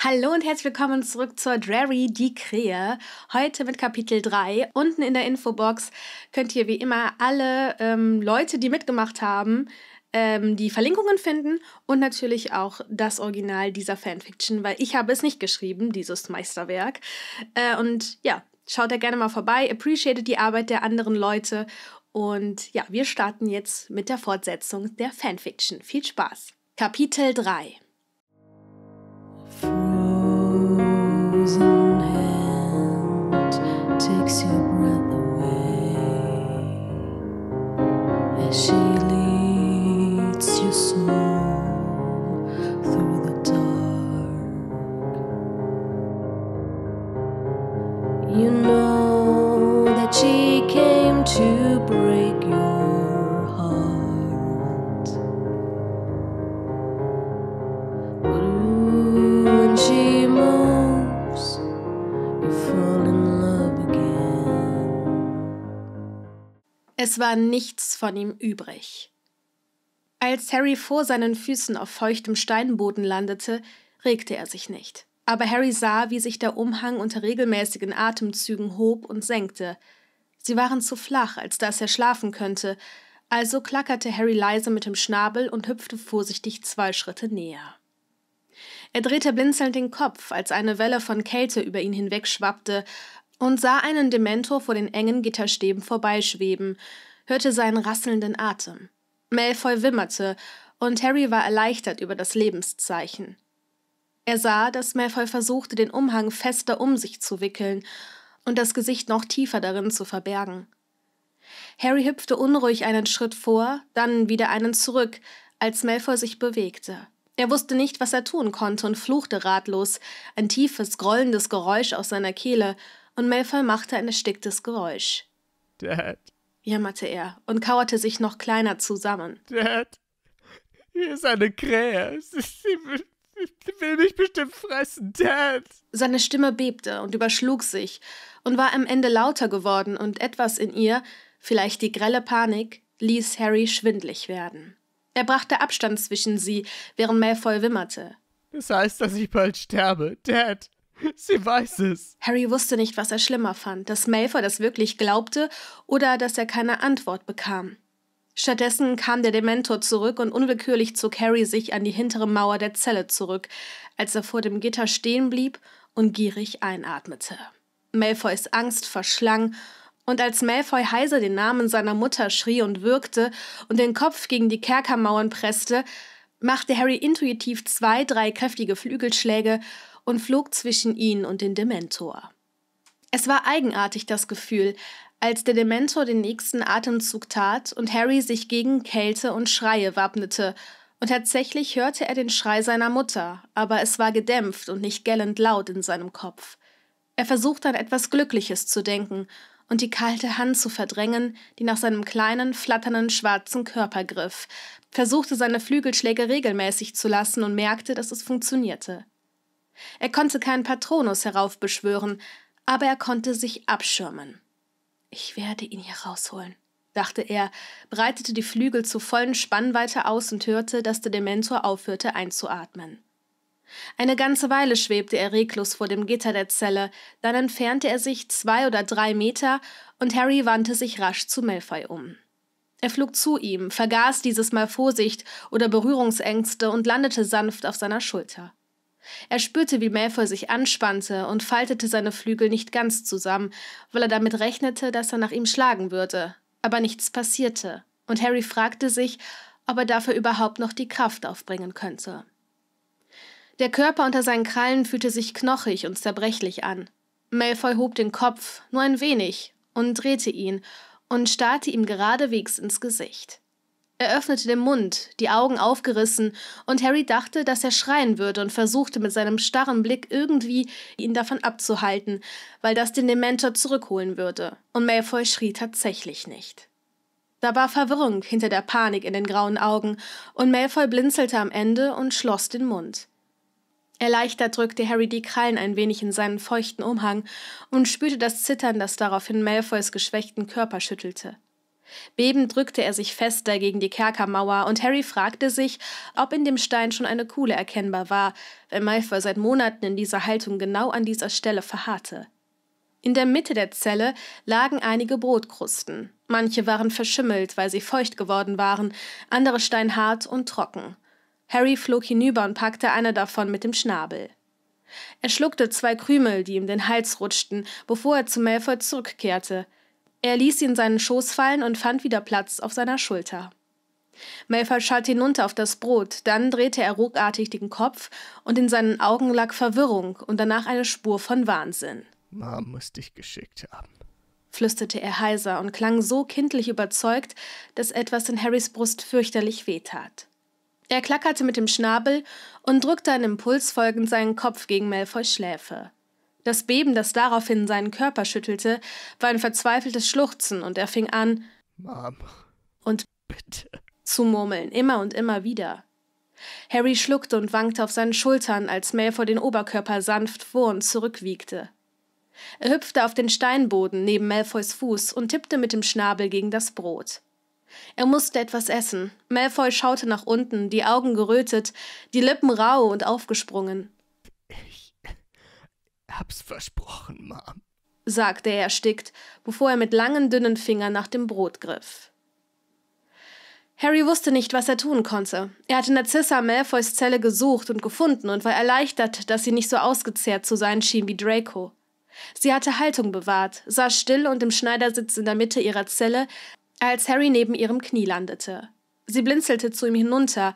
Hallo und herzlich willkommen zurück zur Drary, die Krähe. Heute mit Kapitel 3. Unten in der Infobox könnt ihr wie immer alle ähm, Leute, die mitgemacht haben, ähm, die Verlinkungen finden und natürlich auch das Original dieser Fanfiction, weil ich habe es nicht geschrieben, dieses Meisterwerk. Äh, und ja, schaut da gerne mal vorbei, appreciated die Arbeit der anderen Leute und ja, wir starten jetzt mit der Fortsetzung der Fanfiction. Viel Spaß! Kapitel 3 Es war nichts von ihm übrig. Als Harry vor seinen Füßen auf feuchtem Steinboden landete, regte er sich nicht. Aber Harry sah, wie sich der Umhang unter regelmäßigen Atemzügen hob und senkte. Sie waren zu flach, als dass er schlafen könnte, also klackerte Harry leise mit dem Schnabel und hüpfte vorsichtig zwei Schritte näher. Er drehte blinzelnd den Kopf, als eine Welle von Kälte über ihn hinwegschwappte, und sah einen Dementor vor den engen Gitterstäben vorbeischweben, hörte seinen rasselnden Atem. Malfoy wimmerte, und Harry war erleichtert über das Lebenszeichen. Er sah, dass Malfoy versuchte, den Umhang fester um sich zu wickeln und das Gesicht noch tiefer darin zu verbergen. Harry hüpfte unruhig einen Schritt vor, dann wieder einen zurück, als Malfoy sich bewegte. Er wusste nicht, was er tun konnte und fluchte ratlos, ein tiefes, grollendes Geräusch aus seiner Kehle, und Malfoy machte ein ersticktes Geräusch. Dad. jammerte er und kauerte sich noch kleiner zusammen. Dad, hier ist eine Krähe. Sie will, will mich bestimmt fressen, Dad. Seine Stimme bebte und überschlug sich und war am Ende lauter geworden und etwas in ihr, vielleicht die grelle Panik, ließ Harry schwindlig werden. Er brachte Abstand zwischen sie, während Malfoy wimmerte. Das heißt, dass ich bald sterbe. Dad, sie weiß es. Harry wusste nicht, was er schlimmer fand, dass Malfoy das wirklich glaubte oder dass er keine Antwort bekam. Stattdessen kam der Dementor zurück und unwillkürlich zog Harry sich an die hintere Mauer der Zelle zurück, als er vor dem Gitter stehen blieb und gierig einatmete. Malfoys Angst verschlang und als Malfoy heiser den Namen seiner Mutter schrie und würgte und den Kopf gegen die Kerkermauern presste, machte Harry intuitiv zwei, drei kräftige Flügelschläge und flog zwischen ihn und den Dementor. Es war eigenartig das Gefühl, als der Dementor den nächsten Atemzug tat und Harry sich gegen Kälte und Schreie wappnete, und tatsächlich hörte er den Schrei seiner Mutter, aber es war gedämpft und nicht gellend laut in seinem Kopf. Er versuchte an etwas Glückliches zu denken und die kalte Hand zu verdrängen, die nach seinem kleinen, flatternden, schwarzen Körper griff, versuchte seine Flügelschläge regelmäßig zu lassen und merkte, dass es funktionierte. Er konnte keinen Patronus heraufbeschwören, aber er konnte sich abschirmen. Ich werde ihn hier rausholen, dachte er, breitete die Flügel zu vollen Spannweite aus und hörte, dass der Dementor aufhörte einzuatmen. Eine ganze Weile schwebte er reglos vor dem Gitter der Zelle, dann entfernte er sich zwei oder drei Meter und Harry wandte sich rasch zu Malfoy um. Er flog zu ihm, vergaß dieses Mal Vorsicht oder Berührungsängste und landete sanft auf seiner Schulter. Er spürte, wie Malfoy sich anspannte und faltete seine Flügel nicht ganz zusammen, weil er damit rechnete, dass er nach ihm schlagen würde. Aber nichts passierte, und Harry fragte sich, ob er dafür überhaupt noch die Kraft aufbringen könnte. Der Körper unter seinen Krallen fühlte sich knochig und zerbrechlich an. Malfoy hob den Kopf, nur ein wenig, und drehte ihn und starrte ihm geradewegs ins Gesicht. Er öffnete den Mund, die Augen aufgerissen, und Harry dachte, dass er schreien würde und versuchte mit seinem starren Blick irgendwie ihn davon abzuhalten, weil das den Dementor zurückholen würde. Und Malfoy schrie tatsächlich nicht. Da war Verwirrung hinter der Panik in den grauen Augen, und Malfoy blinzelte am Ende und schloss den Mund. Erleichtert drückte Harry die Krallen ein wenig in seinen feuchten Umhang und spürte das Zittern, das daraufhin Malfoys geschwächten Körper schüttelte. Bebend drückte er sich fester gegen die Kerkermauer und Harry fragte sich, ob in dem Stein schon eine Kuhle erkennbar war, weil Malfoy seit Monaten in dieser Haltung genau an dieser Stelle verharrte. In der Mitte der Zelle lagen einige Brotkrusten. Manche waren verschimmelt, weil sie feucht geworden waren, andere steinhart und trocken. Harry flog hinüber und packte eine davon mit dem Schnabel. Er schluckte zwei Krümel, die ihm den Hals rutschten, bevor er zu Malfoy zurückkehrte. Er ließ ihn seinen Schoß fallen und fand wieder Platz auf seiner Schulter. Malfoy schaute hinunter auf das Brot, dann drehte er ruckartig den Kopf und in seinen Augen lag Verwirrung und danach eine Spur von Wahnsinn. Mom muss dich geschickt haben, flüsterte er heiser und klang so kindlich überzeugt, dass etwas in Harrys Brust fürchterlich wehtat. Er klackerte mit dem Schnabel und drückte einen Impuls folgend seinen Kopf gegen Malfoys Schläfe. Das Beben, das daraufhin seinen Körper schüttelte, war ein verzweifeltes Schluchzen und er fing an, Mom. Und bitte. zu murmeln, immer und immer wieder. Harry schluckte und wankte auf seinen Schultern, als Malfoy den Oberkörper sanft vor und zurückwiegte. Er hüpfte auf den Steinboden neben Malfoys Fuß und tippte mit dem Schnabel gegen das Brot. Er musste etwas essen. Malfoy schaute nach unten, die Augen gerötet, die Lippen rau und aufgesprungen. Ich hab's versprochen, Mom, sagte er erstickt, bevor er mit langen, dünnen Fingern nach dem Brot griff. Harry wusste nicht, was er tun konnte. Er hatte Narcissa Malfoys Zelle gesucht und gefunden und war erleichtert, dass sie nicht so ausgezehrt zu sein schien wie Draco. Sie hatte Haltung bewahrt, saß still und im Schneidersitz in der Mitte ihrer Zelle, als Harry neben ihrem Knie landete. Sie blinzelte zu ihm hinunter.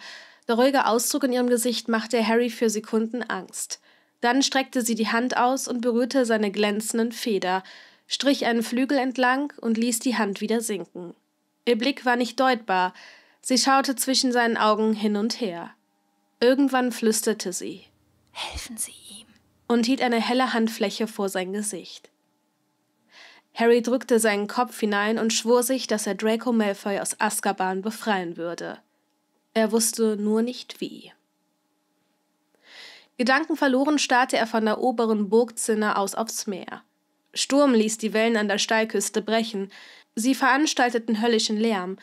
Der ruhige Ausdruck in ihrem Gesicht machte Harry für Sekunden Angst. Dann streckte sie die Hand aus und berührte seine glänzenden Feder, strich einen Flügel entlang und ließ die Hand wieder sinken. Ihr Blick war nicht deutbar, sie schaute zwischen seinen Augen hin und her. Irgendwann flüsterte sie Helfen Sie ihm und hielt eine helle Handfläche vor sein Gesicht. Harry drückte seinen Kopf hinein und schwor sich, dass er Draco Malfoy aus Azkaban befreien würde. Er wusste nur nicht wie. Gedankenverloren starrte er von der oberen Burgzinne aus aufs Meer. Sturm ließ die Wellen an der Steilküste brechen. Sie veranstalteten höllischen Lärm.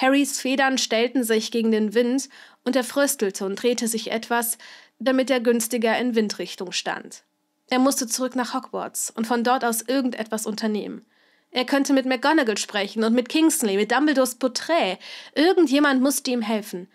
Harrys Federn stellten sich gegen den Wind und er fröstelte und drehte sich etwas, damit er günstiger in Windrichtung stand. Er musste zurück nach Hogwarts und von dort aus irgendetwas unternehmen. Er könnte mit McGonagall sprechen und mit Kingsley, mit Dumbledores Porträt. Irgendjemand musste ihm helfen.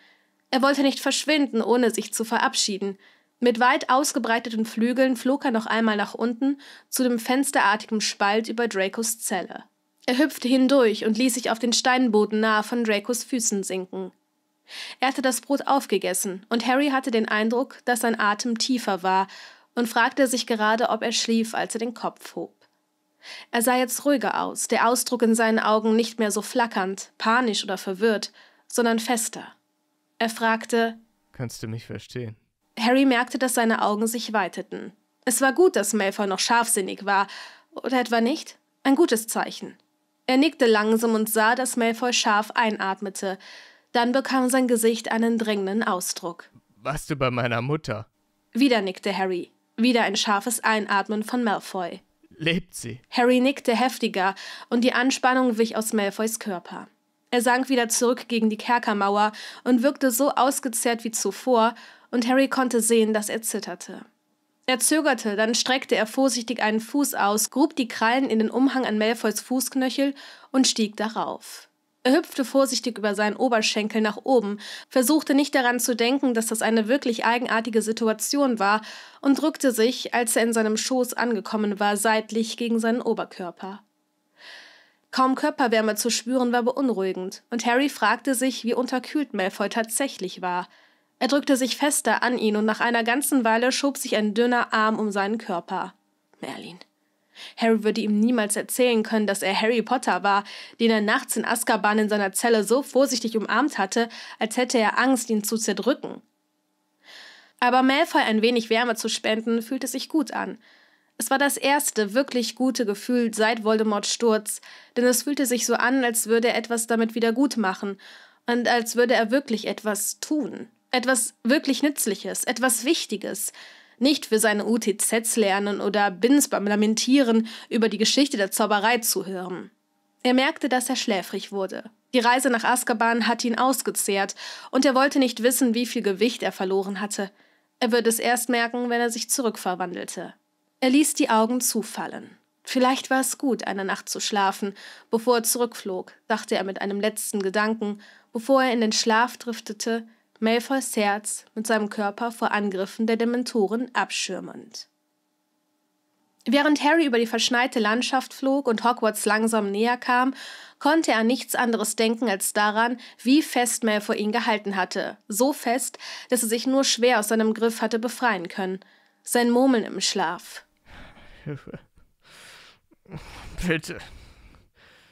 Er wollte nicht verschwinden, ohne sich zu verabschieden. Mit weit ausgebreiteten Flügeln flog er noch einmal nach unten zu dem fensterartigen Spalt über Dracos Zelle. Er hüpfte hindurch und ließ sich auf den Steinboden nahe von Dracos Füßen sinken. Er hatte das Brot aufgegessen, und Harry hatte den Eindruck, dass sein Atem tiefer war und fragte sich gerade, ob er schlief, als er den Kopf hob. Er sah jetzt ruhiger aus, der Ausdruck in seinen Augen nicht mehr so flackernd, panisch oder verwirrt, sondern fester. Er fragte Kannst du mich verstehen? Harry merkte, dass seine Augen sich weiteten. Es war gut, dass Malfoy noch scharfsinnig war, oder etwa nicht? Ein gutes Zeichen. Er nickte langsam und sah, dass Malfoy scharf einatmete. Dann bekam sein Gesicht einen drängenden Ausdruck. Warst du bei meiner Mutter? Wieder nickte Harry. Wieder ein scharfes Einatmen von Malfoy. Lebt sie? Harry nickte heftiger und die Anspannung wich aus Malfoys Körper. Er sank wieder zurück gegen die Kerkermauer und wirkte so ausgezehrt wie zuvor, und Harry konnte sehen, dass er zitterte. Er zögerte, dann streckte er vorsichtig einen Fuß aus, grub die Krallen in den Umhang an Malfoys Fußknöchel und stieg darauf. Er hüpfte vorsichtig über seinen Oberschenkel nach oben, versuchte nicht daran zu denken, dass das eine wirklich eigenartige Situation war, und drückte sich, als er in seinem Schoß angekommen war, seitlich gegen seinen Oberkörper. Kaum Körperwärme zu spüren war beunruhigend, und Harry fragte sich, wie unterkühlt Malfoy tatsächlich war. Er drückte sich fester an ihn, und nach einer ganzen Weile schob sich ein dünner Arm um seinen Körper. Merlin, Harry würde ihm niemals erzählen können, dass er Harry Potter war, den er nachts in Azkaban in seiner Zelle so vorsichtig umarmt hatte, als hätte er Angst, ihn zu zerdrücken. Aber Malfoy ein wenig Wärme zu spenden, fühlte sich gut an. Es war das erste wirklich gute Gefühl seit Voldemorts Sturz, denn es fühlte sich so an, als würde er etwas damit wieder gut machen und als würde er wirklich etwas tun. Etwas wirklich Nützliches, etwas Wichtiges, nicht für seine UTZs lernen oder Bins beim Lamentieren über die Geschichte der Zauberei zu hören. Er merkte, dass er schläfrig wurde. Die Reise nach Azkaban hatte ihn ausgezehrt und er wollte nicht wissen, wie viel Gewicht er verloren hatte. Er würde es erst merken, wenn er sich zurückverwandelte. Er ließ die Augen zufallen. Vielleicht war es gut, eine Nacht zu schlafen, bevor er zurückflog, dachte er mit einem letzten Gedanken, bevor er in den Schlaf driftete, Malfoys Herz mit seinem Körper vor Angriffen der Dementoren abschirmend. Während Harry über die verschneite Landschaft flog und Hogwarts langsam näher kam, konnte er nichts anderes denken als daran, wie fest Malfoy ihn gehalten hatte. So fest, dass er sich nur schwer aus seinem Griff hatte befreien können. Sein Murmeln im Schlaf. Hilfe. Bitte,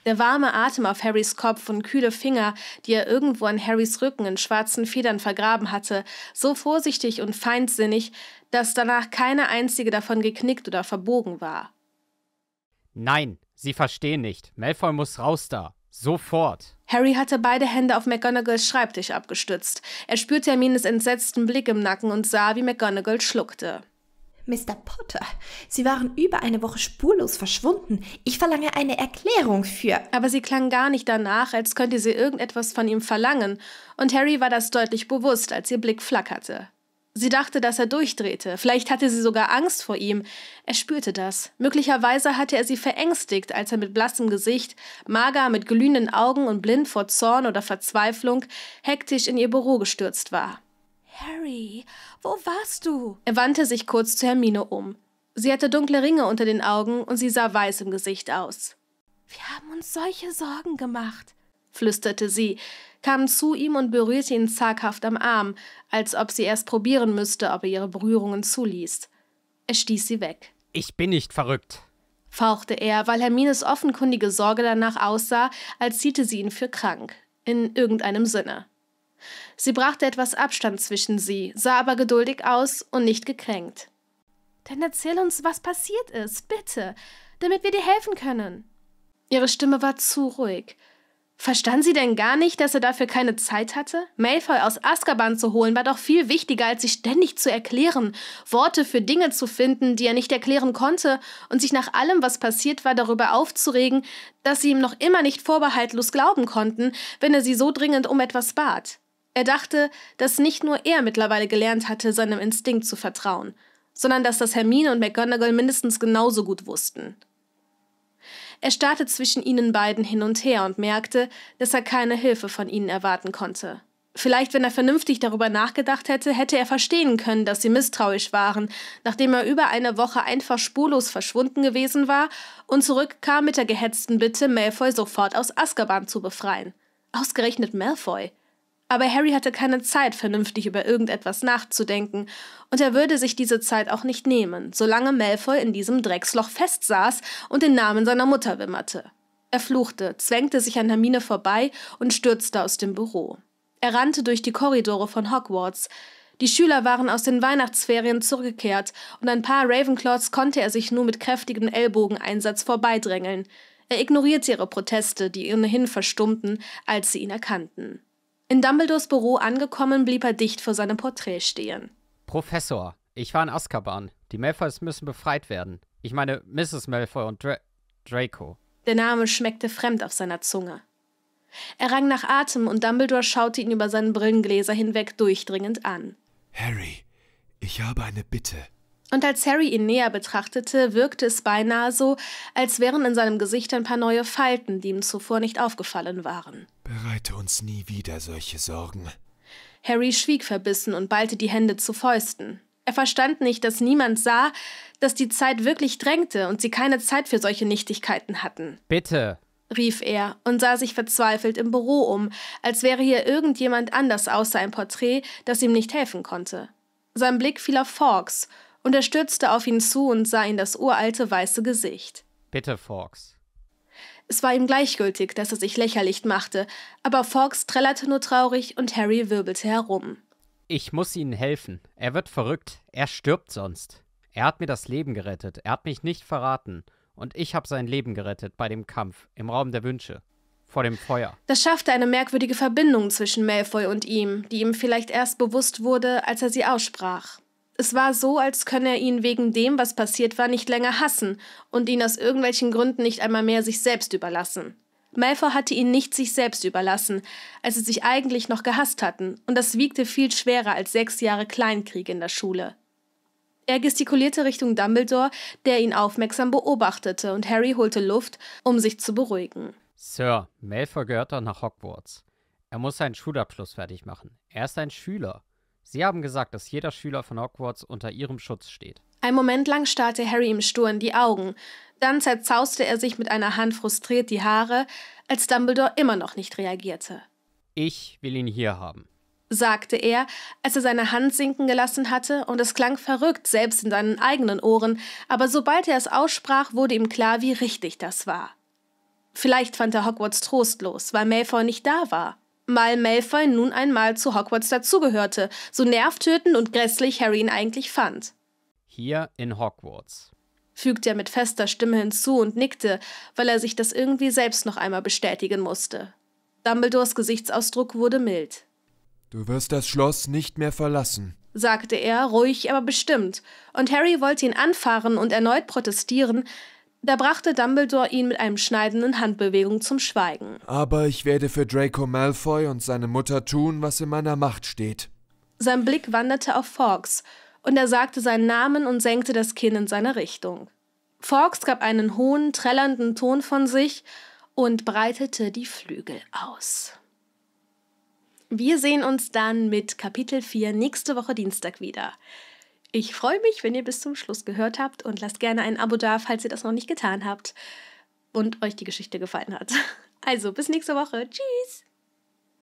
der warme Atem auf Harrys Kopf und kühle Finger, die er irgendwo an Harrys Rücken in schwarzen Federn vergraben hatte, so vorsichtig und feindsinnig, dass danach keine einzige davon geknickt oder verbogen war. Nein, Sie verstehen nicht. Malfoy muss raus da. Sofort. Harry hatte beide Hände auf McGonagalls Schreibtisch abgestützt. Er spürte Hermines entsetzten Blick im Nacken und sah, wie McGonagall schluckte. Mr. Potter, Sie waren über eine Woche spurlos verschwunden. Ich verlange eine Erklärung für. Aber sie klang gar nicht danach, als könnte sie irgendetwas von ihm verlangen, und Harry war das deutlich bewusst, als ihr Blick flackerte. Sie dachte, dass er durchdrehte, vielleicht hatte sie sogar Angst vor ihm. Er spürte das. Möglicherweise hatte er sie verängstigt, als er mit blassem Gesicht, mager, mit glühenden Augen und blind vor Zorn oder Verzweiflung, hektisch in ihr Büro gestürzt war. Harry, wo warst du? Er wandte sich kurz zu Hermine um. Sie hatte dunkle Ringe unter den Augen und sie sah weiß im Gesicht aus. Wir haben uns solche Sorgen gemacht, flüsterte sie, kam zu ihm und berührte ihn zaghaft am Arm, als ob sie erst probieren müsste, ob er ihre Berührungen zuließ. Er stieß sie weg. Ich bin nicht verrückt, fauchte er, weil Hermines offenkundige Sorge danach aussah, als hielte sie ihn für krank. In irgendeinem Sinne. Sie brachte etwas Abstand zwischen sie, sah aber geduldig aus und nicht gekränkt. Dann erzähl uns, was passiert ist, bitte, damit wir dir helfen können. Ihre Stimme war zu ruhig. Verstand sie denn gar nicht, dass er dafür keine Zeit hatte? Malfoy aus Azkaban zu holen war doch viel wichtiger, als sich ständig zu erklären, Worte für Dinge zu finden, die er nicht erklären konnte, und sich nach allem, was passiert war, darüber aufzuregen, dass sie ihm noch immer nicht vorbehaltlos glauben konnten, wenn er sie so dringend um etwas bat. Er dachte, dass nicht nur er mittlerweile gelernt hatte, seinem Instinkt zu vertrauen, sondern dass das Hermine und McGonagall mindestens genauso gut wussten. Er starrte zwischen ihnen beiden hin und her und merkte, dass er keine Hilfe von ihnen erwarten konnte. Vielleicht, wenn er vernünftig darüber nachgedacht hätte, hätte er verstehen können, dass sie misstrauisch waren, nachdem er über eine Woche einfach spurlos verschwunden gewesen war und zurückkam mit der gehetzten Bitte, Malfoy sofort aus Azkaban zu befreien. Ausgerechnet Malfoy. Aber Harry hatte keine Zeit, vernünftig über irgendetwas nachzudenken, und er würde sich diese Zeit auch nicht nehmen, solange Malfoy in diesem Drecksloch festsaß und den Namen seiner Mutter wimmerte. Er fluchte, zwängte sich an Hermine vorbei und stürzte aus dem Büro. Er rannte durch die Korridore von Hogwarts. Die Schüler waren aus den Weihnachtsferien zurückgekehrt und ein paar Ravenclaws konnte er sich nur mit kräftigem Ellbogeneinsatz vorbeidrängeln. Er ignorierte ihre Proteste, die ohnehin verstummten, als sie ihn erkannten. In Dumbledores Büro angekommen, blieb er dicht vor seinem Porträt stehen. Professor, ich war in Azkaban. Die Malfoys müssen befreit werden. Ich meine, Mrs. Malfoy und Dra Draco. Der Name schmeckte fremd auf seiner Zunge. Er rang nach Atem und Dumbledore schaute ihn über seinen Brillengläser hinweg durchdringend an. Harry, ich habe eine Bitte. Und als Harry ihn näher betrachtete, wirkte es beinahe so, als wären in seinem Gesicht ein paar neue Falten, die ihm zuvor nicht aufgefallen waren. Bereite uns nie wieder solche Sorgen. Harry schwieg verbissen und ballte die Hände zu Fäusten. Er verstand nicht, dass niemand sah, dass die Zeit wirklich drängte und sie keine Zeit für solche Nichtigkeiten hatten. Bitte, rief er und sah sich verzweifelt im Büro um, als wäre hier irgendjemand anders außer ein Porträt, das ihm nicht helfen konnte. Sein Blick fiel auf Fawkes und er stürzte auf ihn zu und sah in das uralte weiße Gesicht. Bitte, Fawkes. Es war ihm gleichgültig, dass er sich lächerlich machte, aber Fawkes trällerte nur traurig und Harry wirbelte herum. Ich muss Ihnen helfen. Er wird verrückt. Er stirbt sonst. Er hat mir das Leben gerettet. Er hat mich nicht verraten. Und ich habe sein Leben gerettet bei dem Kampf im Raum der Wünsche. Vor dem Feuer. Das schaffte eine merkwürdige Verbindung zwischen Malfoy und ihm, die ihm vielleicht erst bewusst wurde, als er sie aussprach. Es war so, als könne er ihn wegen dem, was passiert war, nicht länger hassen und ihn aus irgendwelchen Gründen nicht einmal mehr sich selbst überlassen. Malfoy hatte ihn nicht sich selbst überlassen, als sie sich eigentlich noch gehasst hatten, und das wiegte viel schwerer als sechs Jahre Kleinkrieg in der Schule. Er gestikulierte Richtung Dumbledore, der ihn aufmerksam beobachtete, und Harry holte Luft, um sich zu beruhigen. Sir, Malfoy gehört doch nach Hogwarts. Er muss seinen Schulabschluss fertig machen. Er ist ein Schüler. Sie haben gesagt, dass jeder Schüler von Hogwarts unter ihrem Schutz steht. Ein Moment lang starrte Harry ihm stur in die Augen. Dann zerzauste er sich mit einer Hand frustriert die Haare, als Dumbledore immer noch nicht reagierte. Ich will ihn hier haben, sagte er, als er seine Hand sinken gelassen hatte, und es klang verrückt, selbst in seinen eigenen Ohren, aber sobald er es aussprach, wurde ihm klar, wie richtig das war. Vielleicht fand er Hogwarts trostlos, weil Malfoy nicht da war mal Malfoy nun einmal zu Hogwarts dazugehörte, so nervtötend und grässlich Harry ihn eigentlich fand. Hier in Hogwarts. fügte er mit fester Stimme hinzu und nickte, weil er sich das irgendwie selbst noch einmal bestätigen musste. Dumbledores Gesichtsausdruck wurde mild. Du wirst das Schloss nicht mehr verlassen, sagte er, ruhig, aber bestimmt, und Harry wollte ihn anfahren und erneut protestieren, da brachte Dumbledore ihn mit einem schneidenden Handbewegung zum Schweigen. Aber ich werde für Draco Malfoy und seine Mutter tun, was in meiner Macht steht. Sein Blick wanderte auf Fawkes, und er sagte seinen Namen und senkte das Kinn in seine Richtung. Fawkes gab einen hohen, trällernden Ton von sich und breitete die Flügel aus. Wir sehen uns dann mit Kapitel 4 nächste Woche Dienstag wieder. Ich freue mich, wenn ihr bis zum Schluss gehört habt und lasst gerne ein Abo da, falls ihr das noch nicht getan habt und euch die Geschichte gefallen hat. Also bis nächste Woche. Tschüss!